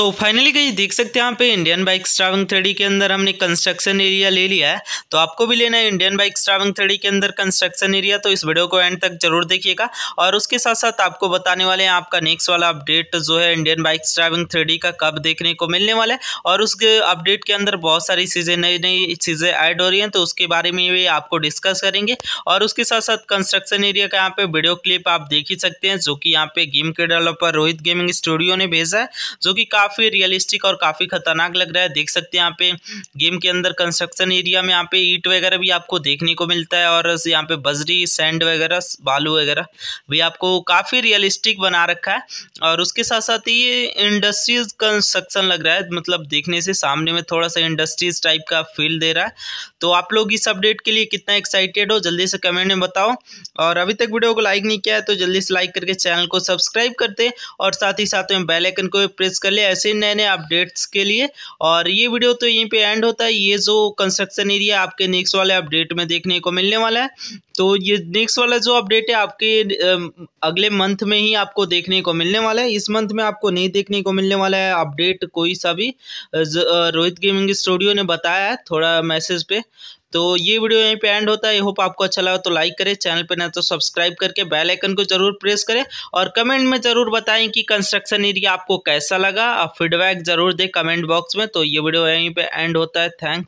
तो फाइनली कहीं देख सकते हैं यहाँ पे इंडियन बाइक स्ट्रावंग थ्रेडी के अंदर हमने कंस्ट्रक्शन एरिया ले लिया है तो आपको भी लेना है इंडियन बाइक स्ट्रावंग थ्रेडी के अंदर कंस्ट्रक्शन एरिया तो इस वीडियो को एंड तक जरूर देखिएगा और उसके साथ साथ आपको बताने वाले हैं आपका नेक्स्ट वाला अपडेट जो है इंडियन बाइक स्ट्रावंग थ्रेडी का कब देखने को मिलने वाला है और उसके अपडेट के अंदर बहुत सारी चीज़ें नई नई चीज़ें ऐड हो रही हैं तो उसके बारे में भी आपको डिस्कस करेंगे और उसके साथ साथ कंस्ट्रक्शन एरिया का यहाँ पे वीडियो क्लिप आप देख ही सकते हैं जो कि यहाँ पे गेम के डेवलपर रोहित गेमिंग स्टूडियो ने भेजा है जो कि काफ़ी काफ़ी रियलिस्टिक और काफ़ी खतरनाक लग रहा है देख सकते हैं यहाँ पे गेम के अंदर कंस्ट्रक्शन एरिया में यहाँ पे ईट वगैरह भी आपको देखने को मिलता है और यहाँ पे बजरी सैंड वगैरह बालू वगैरह भी आपको काफ़ी रियलिस्टिक बना रखा है और उसके साथ साथ ये इंडस्ट्रीज कंस्ट्रक्शन लग रहा है मतलब देखने से सामने में थोड़ा सा इंडस्ट्रीज टाइप का फील दे रहा है तो आप लोग इस अपडेट के लिए कितना एक्साइटेड हो जल्दी से कमेंट में बताओ और अभी तक वीडियो को लाइक नहीं किया है तो जल्दी से लाइक करके चैनल को सब्सक्राइब करते और साथ ही साथ में बेलाइकन को प्रेस कर ले ऐसे नए नए अपडेट्स के लिए और ये वीडियो तो यहीं पे एंड होता है ये जो कंस्ट्रक्शन एरिया आपके नेक्स्ट वाले अपडेट में देखने को मिलने वाला है तो ये नेक्स्ट वाला जो अपडेट है आपके अगले मंथ में ही आपको देखने को मिलने वाला है इस मंथ में आपको नहीं देखने को मिलने वाला है अपडेट कोई सा भी रोहित गेमिंग स्टूडियो ने बताया है थोड़ा मैसेज पे तो ये वीडियो यहीं पे एंड होता है आई होप आपको अच्छा लगा तो लाइक करें चैनल पर ना तो सब्सक्राइब करके बेल आइकन को जरूर प्रेस करें और कमेंट में ज़रूर बताएं कि कंस्ट्रक्शन एरिया आपको कैसा लगा आप फीडबैक ज़रूर दें कमेंट बॉक्स में तो ये वीडियो यहीं पर एंड होता है थैंक